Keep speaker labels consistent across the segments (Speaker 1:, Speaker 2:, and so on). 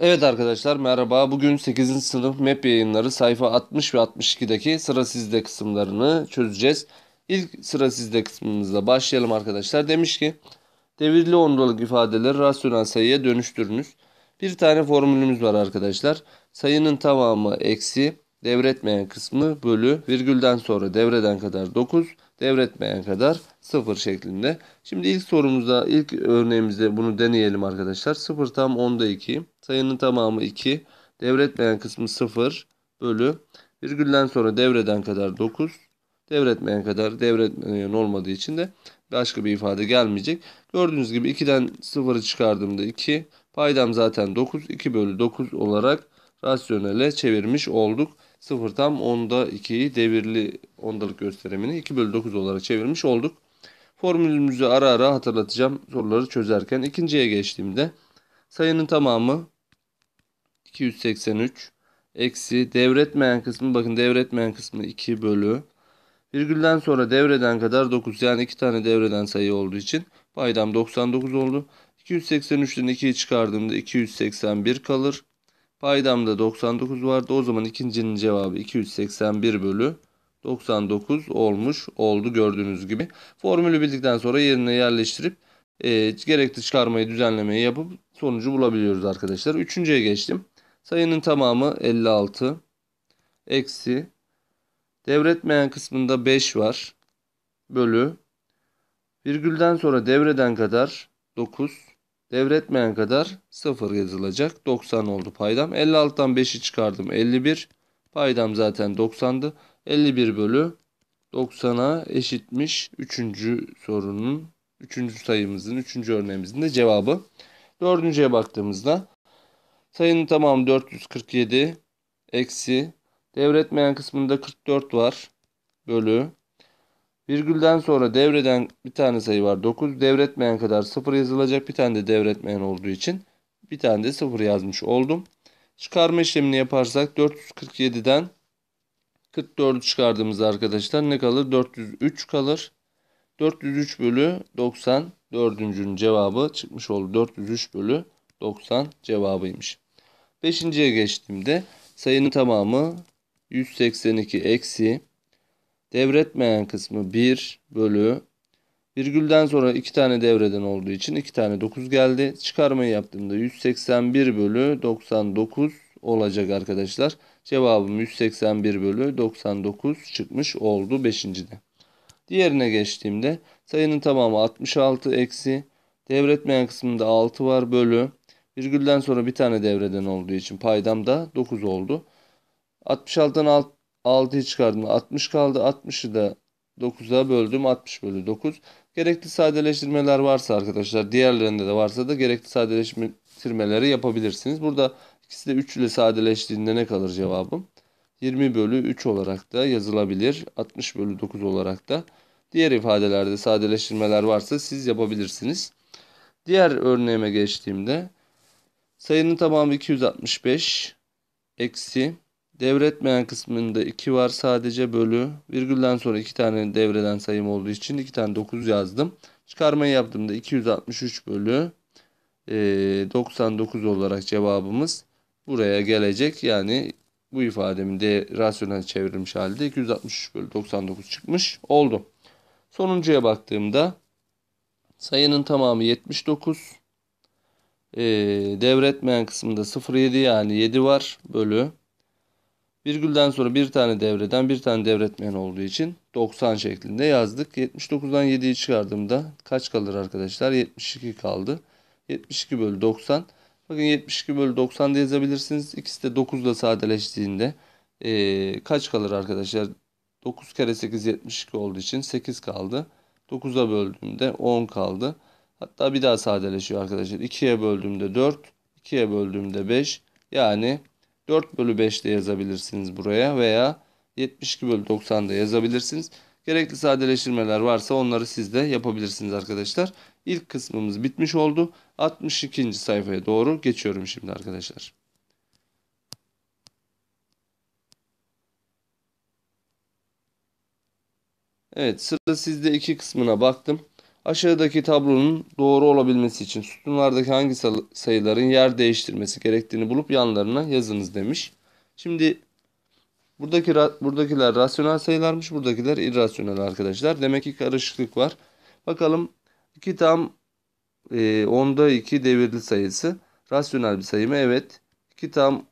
Speaker 1: Evet arkadaşlar merhaba. Bugün 8. sınıf MEP yayınları sayfa 60 ve 62'deki sıra sizde kısımlarını çözeceğiz. İlk sıra sizde kısmımızla başlayalım arkadaşlar. Demiş ki devirli ondalık ifadeleri rasyonel sayıya dönüştürünüz. Bir tane formülümüz var arkadaşlar. Sayının tamamı eksi, devretmeyen kısmı bölü, virgülden sonra devreden kadar 9, Devretmeyen kadar sıfır şeklinde. Şimdi ilk sorumuzda ilk örneğimizde bunu deneyelim arkadaşlar. Sıfır tam onda iki. Sayının tamamı iki. Devretmeyen kısmı sıfır bölü. Virgülden sonra devreden kadar dokuz. Devretmeyen kadar devretmeyen olmadığı için de başka bir ifade gelmeyecek. Gördüğünüz gibi 2'den 0'ı çıkardığımda 2. Paydam zaten 9. 2 bölü 9 olarak rasyonele çevirmiş olduk. 0 tam 10'da 2'yi devirli ondalık gösterimini 2 bölü 9 olarak çevirmiş olduk. Formülümüzü ara ara hatırlatacağım soruları çözerken. ikinciye geçtiğimde sayının tamamı 283 eksi devretmeyen kısmı bakın devretmeyen kısmı 2 bölü virgülden sonra devreden kadar 9 yani 2 tane devreden sayı olduğu için paydam 99 oldu. 283'ten 2'yi çıkardığımda 281 kalır. Paydamda 99 vardı. O zaman ikincinin cevabı 281 bölü 99 olmuş oldu gördüğünüz gibi. Formülü bildikten sonra yerine yerleştirip e, gerekli çıkarmayı düzenlemeyi yapıp sonucu bulabiliyoruz arkadaşlar. Üçüncüye geçtim. Sayının tamamı 56 eksi devretmeyen kısmında 5 var bölü virgülden sonra devreden kadar 9 Devretmeyen kadar 0 yazılacak. 90 oldu paydam. 56'dan 5'i çıkardım. 51. Paydam zaten 90'dı. 51 bölü 90'a eşitmiş 3. sorunun 3. sayımızın 3. örneğimizin de cevabı. 4.ye baktığımızda sayının tamamı 447 eksi devretmeyen kısmında 44 var bölü Virgülden sonra devreden bir tane sayı var 9. Devretmeyen kadar 0 yazılacak. Bir tane de devretmeyen olduğu için bir tane de 0 yazmış oldum. Çıkarma işlemini yaparsak 447'den 44'ü çıkardığımız arkadaşlar ne kalır? 403 kalır. 403 bölü 90 dördüncünün cevabı çıkmış oldu. 403 bölü 90 cevabıymış. Beşinciye geçtiğimde sayının tamamı 182 eksi Devretmeyen kısmı 1 bölü virgülden sonra 2 tane devreden olduğu için 2 tane 9 geldi. Çıkarmayı yaptığımda 181 bölü 99 olacak arkadaşlar. Cevabım 181 bölü 99 çıkmış oldu 5.de. Diğerine geçtiğimde sayının tamamı 66 eksi devretmeyen kısmında 6 var bölü virgülden sonra bir tane devreden olduğu için paydam da 9 oldu. 66'dan 6'yı çıkardım 60 kaldı. 60'ı da 9'a böldüm 60 bölü 9. Gerekli sadeleştirmeler varsa arkadaşlar diğerlerinde de varsa da gerekli sadeleştirmeleri yapabilirsiniz. Burada ikisi de 3 ile sadeleştiğinde ne kalır cevabım? 20 bölü 3 olarak da yazılabilir. 60 bölü 9 olarak da. Diğer ifadelerde sadeleştirmeler varsa siz yapabilirsiniz. Diğer örneğime geçtiğimde sayının tamamı 265 eksi Devretmeyen kısmında 2 var sadece bölü. Virgülden sonra 2 tane devreden sayım olduğu için 2 tane 9 yazdım. Çıkarmayı yaptığımda 263 bölü e, 99 olarak cevabımız buraya gelecek. Yani bu ifademin de rasyonel çevirmiş halde 263 bölü 99 çıkmış oldu. Sonuncuya baktığımda sayının tamamı 79. E, devretmeyen kısmında 0,7 yani 7 var bölü Virgülden sonra bir tane devreden bir tane devretmeyen olduğu için 90 şeklinde yazdık. 79'dan 7'yi çıkardığımda kaç kalır arkadaşlar? 72 kaldı. 72 bölü 90. Bakın 72 bölü 90 da yazabilirsiniz. İkisi de 9 ile sadeleştiğinde ee, kaç kalır arkadaşlar? 9 kere 8 72 olduğu için 8 kaldı. 9'a böldüğümde 10 kaldı. Hatta bir daha sadeleşiyor arkadaşlar. 2'ye böldüğümde 4, 2'ye böldüğümde 5. Yani 4 bölü de yazabilirsiniz buraya veya 72 bölü da yazabilirsiniz. Gerekli sadeleştirmeler varsa onları siz de yapabilirsiniz arkadaşlar. İlk kısmımız bitmiş oldu. 62. sayfaya doğru geçiyorum şimdi arkadaşlar. Evet sırada sizde iki kısmına baktım. Aşağıdaki tablonun doğru olabilmesi için sütunlardaki hangi sayıların yer değiştirmesi gerektiğini bulup yanlarına yazınız demiş. Şimdi buradaki buradakiler rasyonel sayılarmış, buradakiler irrasyonel arkadaşlar. Demek ki karışıklık var. Bakalım 2 tam e, 10'da 2 devirli sayısı rasyonel bir sayı mı? Evet. 2 tam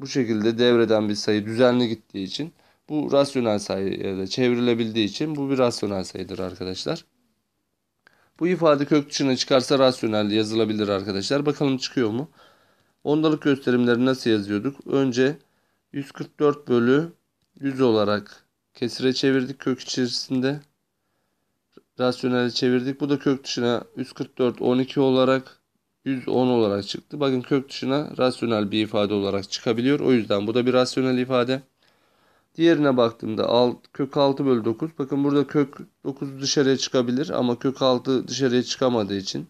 Speaker 1: bu şekilde devreden bir sayı düzenli gittiği için bu rasyonel sayıda çevrilebildiği için bu bir rasyonel sayıdır arkadaşlar. Bu ifade kök dışına çıkarsa rasyonel yazılabilir arkadaşlar. Bakalım çıkıyor mu? Ondalık gösterimleri nasıl yazıyorduk? Önce 144 bölü 100 olarak kesire çevirdik kök içerisinde. Rasyonel çevirdik. Bu da kök dışına 144 12 olarak 110 olarak çıktı. Bakın kök dışına rasyonel bir ifade olarak çıkabiliyor. O yüzden bu da bir rasyonel ifade. Diğerine baktığımda alt, kök 6 bölü 9. Bakın burada kök 9 dışarıya çıkabilir ama kök 6 dışarıya çıkamadığı için.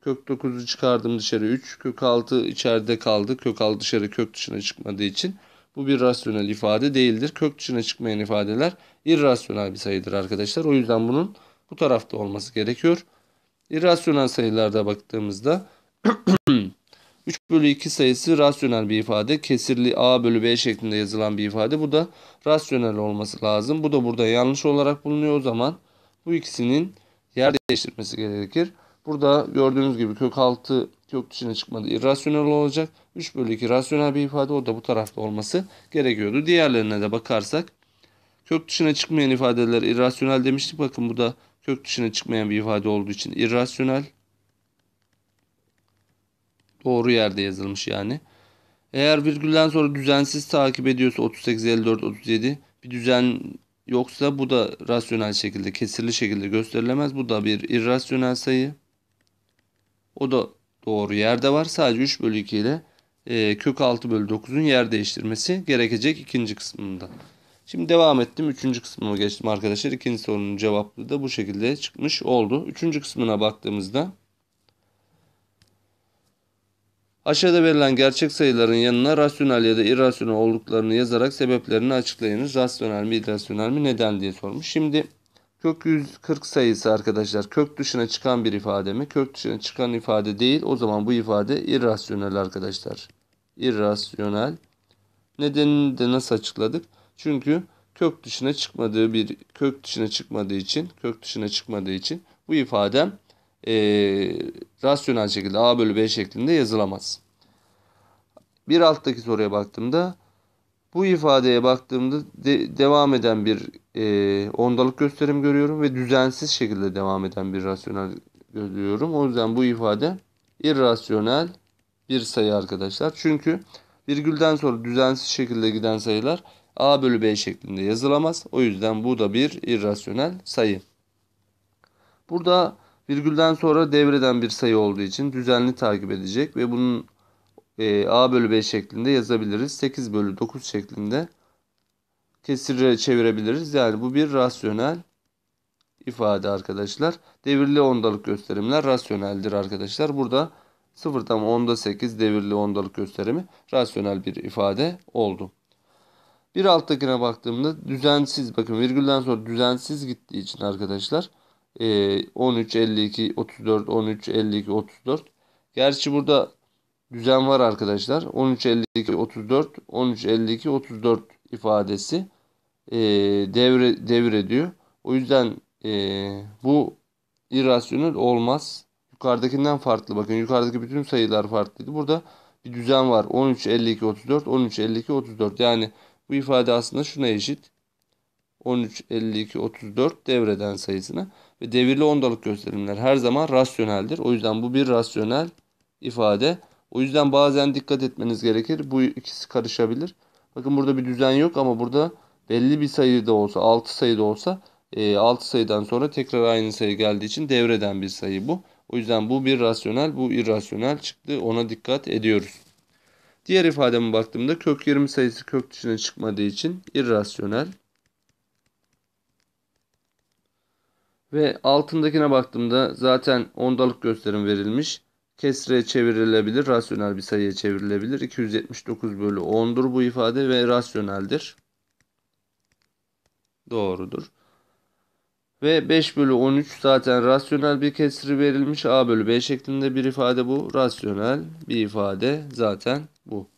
Speaker 1: Kök 9'u çıkardım dışarı 3. Kök 6 içeride kaldı. Kök 6 dışarı kök dışına çıkmadığı için. Bu bir rasyonel ifade değildir. Kök dışına çıkmayan ifadeler irrasyonel bir sayıdır arkadaşlar. O yüzden bunun bu tarafta olması gerekiyor. İrrasyonel sayılarda baktığımızda 3 bölü 2 sayısı rasyonel bir ifade. Kesirli A bölü B şeklinde yazılan bir ifade. Bu da rasyonel olması lazım. Bu da burada yanlış olarak bulunuyor. O zaman bu ikisinin yer değiştirmesi gerekir. Burada gördüğünüz gibi kök altı kök dışına çıkmadı. İrrasyonel olacak. 3 bölü 2 rasyonel bir ifade. O da bu tarafta olması gerekiyordu. Diğerlerine de bakarsak kök dışına çıkmayan ifadeler irrasyonel demiştik. Bakın bu da kök dışına çıkmayan bir ifade olduğu için irrasyonel Doğru yerde yazılmış yani. Eğer virgülden sonra düzensiz takip ediyorsa 38, 54, 37 bir düzen yoksa bu da rasyonel şekilde kesirli şekilde gösterilemez. Bu da bir irrasyonel sayı. O da doğru yerde var. Sadece 3 bölü 2 ile e, kök 6 bölü 9'un yer değiştirmesi gerekecek ikinci kısmında. Şimdi devam ettim. Üçüncü kısmıma geçtim arkadaşlar. İkinci sorunun cevabı da bu şekilde çıkmış oldu. Üçüncü kısmına baktığımızda Aşağıda verilen gerçek sayıların yanına rasyonel ya da irrasyonel olduklarını yazarak sebeplerini açıklayınız. Rasyonel mi irrasyonel mi neden diye sormuş. Şimdi kök 140 sayısı arkadaşlar kök dışına çıkan bir ifade mi? Kök dışına çıkan ifade değil. O zaman bu ifade irrasyonel arkadaşlar. İrrasyonel. Nedenini de nasıl açıkladık? Çünkü kök dışına çıkmadığı bir kök dışına çıkmadığı için kök dışına çıkmadığı için bu ifade e, rasyonel şekilde A bölü B şeklinde yazılamaz. Bir alttaki soruya baktığımda bu ifadeye baktığımda de, devam eden bir e, ondalık gösterim görüyorum ve düzensiz şekilde devam eden bir rasyonel görüyorum. O yüzden bu ifade irrasyonel bir sayı arkadaşlar. Çünkü virgülden sonra düzensiz şekilde giden sayılar A bölü B şeklinde yazılamaz. O yüzden bu da bir irrasyonel sayı. Burada Virgülden sonra devreden bir sayı olduğu için düzenli takip edecek ve bunun e, a bölü b şeklinde yazabiliriz. 8 bölü 9 şeklinde kesire çevirebiliriz. Yani bu bir rasyonel ifade arkadaşlar. Devirli ondalık gösterimler rasyoneldir arkadaşlar. Burada 0'dan 10'da 8 devirli ondalık gösterimi rasyonel bir ifade oldu. Bir alttakine baktığımda düzensiz bakın virgülden sonra düzensiz gittiği için arkadaşlar 13 52 34 13 52 34. Gerçi burada düzen var arkadaşlar. 13 52 34 13 52 34 ifadesi ee, devre devre diyor. O yüzden ee, bu irrasyonel olmaz. Yukarıdakinden farklı. Bakın yukarıdaki bütün sayılar farklıydı. Burada bir düzen var. 13 52 34 13 52 34. Yani bu ifade aslında şuna eşit. 13, 52, 34 devreden sayısına ve devirli ondalık gösterimler her zaman rasyoneldir. O yüzden bu bir rasyonel ifade. O yüzden bazen dikkat etmeniz gerekir. Bu ikisi karışabilir. Bakın burada bir düzen yok ama burada belli bir sayıda olsa 6 sayıda olsa 6 e, sayıdan sonra tekrar aynı sayı geldiği için devreden bir sayı bu. O yüzden bu bir rasyonel bu irrasyonel çıktı ona dikkat ediyoruz. Diğer ifademe baktığımda kök 20 sayısı kök dışına çıkmadığı için irrasyonel. Ve altındakine baktığımda zaten ondalık gösterim verilmiş. Kesre çevrilebilir, rasyonel bir sayıya çevrilebilir. 279 bölü 10'dur bu ifade ve rasyoneldir. Doğrudur. Ve 5 bölü 13 zaten rasyonel bir kesri verilmiş. A bölü B şeklinde bir ifade bu. Rasyonel bir ifade zaten bu.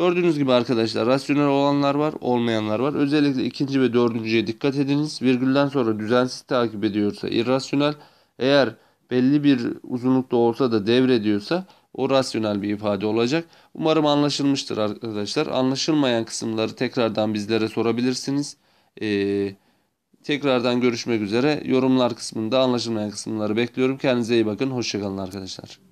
Speaker 1: Gördüğünüz gibi arkadaşlar rasyonel olanlar var olmayanlar var. Özellikle ikinci ve dördüncüye dikkat ediniz. Virgülden sonra düzensiz takip ediyorsa irrasyonel eğer belli bir uzunlukta olsa da devrediyorsa o rasyonel bir ifade olacak. Umarım anlaşılmıştır arkadaşlar. Anlaşılmayan kısımları tekrardan bizlere sorabilirsiniz. Ee, tekrardan görüşmek üzere. Yorumlar kısmında anlaşılmayan kısımları bekliyorum. Kendinize iyi bakın. Hoşçakalın arkadaşlar.